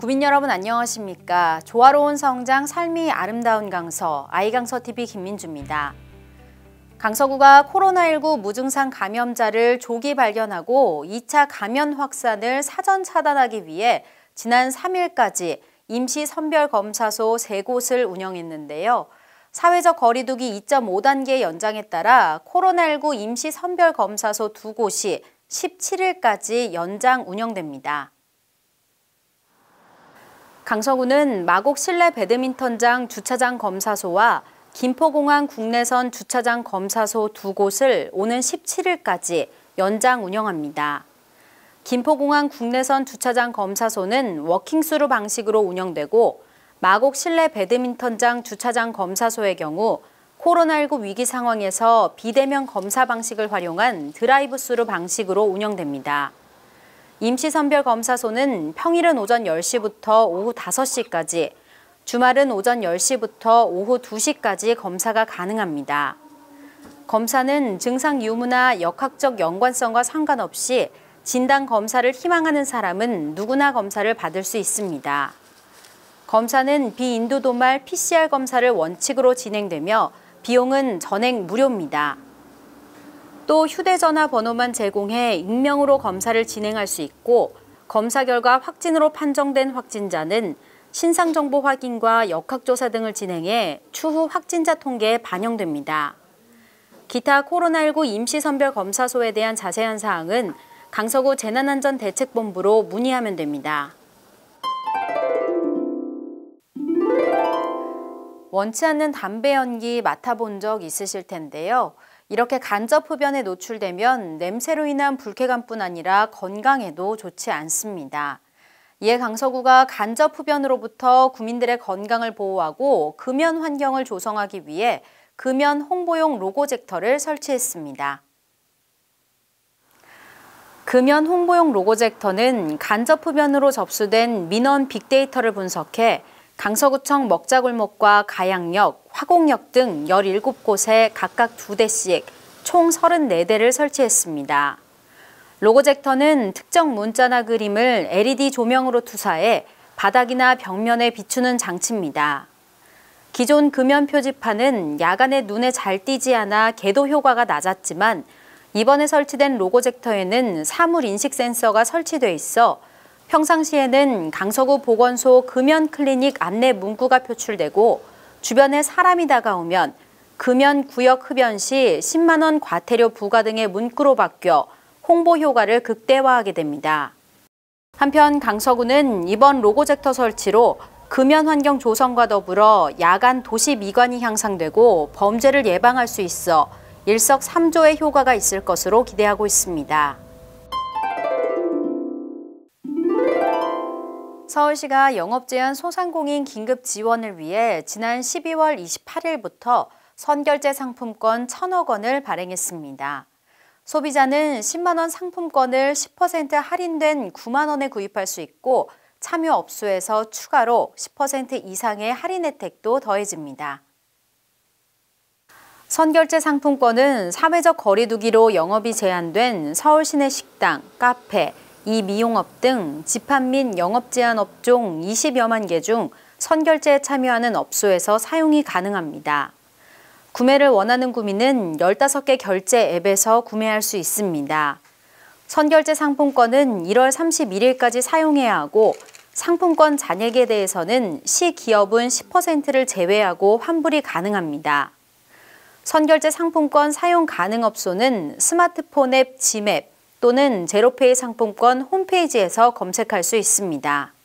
구민 여러분 안녕하십니까. 조화로운 성장 삶이 아름다운 강서 아이강서TV 김민주입니다. 강서구가 코로나19 무증상 감염자를 조기 발견하고 2차 감염 확산을 사전 차단하기 위해 지난 3일까지 임시 선별검사소 3곳을 운영했는데요. 사회적 거리두기 2.5단계 연장에 따라 코로나19 임시 선별검사소 2곳이 17일까지 연장 운영됩니다. 강서구는 마곡 실내 배드민턴장 주차장 검사소와 김포공항 국내선 주차장 검사소 두 곳을 오는 17일까지 연장 운영합니다. 김포공항 국내선 주차장 검사소는 워킹수루 방식으로 운영되고 마곡 실내 배드민턴장 주차장 검사소의 경우 코로나19 위기 상황에서 비대면 검사 방식을 활용한 드라이브스루 방식으로 운영됩니다. 임시선별검사소는 평일은 오전 10시부터 오후 5시까지, 주말은 오전 10시부터 오후 2시까지 검사가 가능합니다. 검사는 증상 유무나 역학적 연관성과 상관없이 진단 검사를 희망하는 사람은 누구나 검사를 받을 수 있습니다. 검사는 비인도 도말 PCR 검사를 원칙으로 진행되며 비용은 전액 무료입니다. 또 휴대전화 번호만 제공해 익명으로 검사를 진행할 수 있고 검사 결과 확진으로 판정된 확진자는 신상정보 확인과 역학조사 등을 진행해 추후 확진자 통계에 반영됩니다. 기타 코로나19 임시선별검사소에 대한 자세한 사항은 강서구 재난안전대책본부로 문의하면 됩니다. 원치 않는 담배 연기 맡아본 적 있으실 텐데요. 이렇게 간접 흡연에 노출되면 냄새로 인한 불쾌감뿐 아니라 건강에도 좋지 않습니다. 이에 강서구가 간접 흡연으로부터 국민들의 건강을 보호하고 금연 환경을 조성하기 위해 금연 홍보용 로고젝터를 설치했습니다. 금연 홍보용 로고젝터는 간접 흡연으로 접수된 민원 빅데이터를 분석해 강서구청 먹자골목과 가양역, 화곡역 등 17곳에 각각 2대씩 총 34대를 설치했습니다. 로고젝터는 특정 문자나 그림을 LED 조명으로 투사해 바닥이나 벽면에 비추는 장치입니다. 기존 금연 표지판은 야간에 눈에 잘 띄지 않아 개도 효과가 낮았지만 이번에 설치된 로고젝터에는 사물 인식 센서가 설치돼 있어 평상시에는 강서구 보건소 금연 클리닉 안내 문구가 표출되고 주변에 사람이 다가오면 금연 구역 흡연 시 10만 원 과태료 부과 등의 문구로 바뀌어 홍보 효과를 극대화하게 됩니다. 한편 강서구는 이번 로고젝터 설치로 금연 환경 조성과 더불어 야간 도시 미관이 향상되고 범죄를 예방할 수 있어 일석삼조의 효과가 있을 것으로 기대하고 있습니다. 서울시가 영업제한 소상공인 긴급 지원을 위해 지난 12월 28일부터 선결제 상품권 1 0 0 0억 원을 발행했습니다. 소비자는 10만 원 상품권을 10% 할인된 9만 원에 구입할 수 있고 참여 업소에서 추가로 10% 이상의 할인 혜택도 더해집니다. 선결제 상품권은 사회적 거리두기로 영업이 제한된 서울 시내 식당, 카페, 이 미용업 등 집합 및 영업 제한 업종 20여만 개 중 선결제에 참여하는 업소에서 사용이 가능합니다. 구매를 원하는 구민은 15개 결제 앱에서 구매할 수 있습니다. 선결제 상품권은 1월 31일까지 사용해야 하고 상품권 잔액에 대해서는 시 기업은 10%를 제외하고 환불이 가능합니다. 선결제 상품권 사용 가능 업소는 스마트폰 앱, 지맵, 또는 제로페이 상품권 홈페이지에서 검색할 수 있습니다.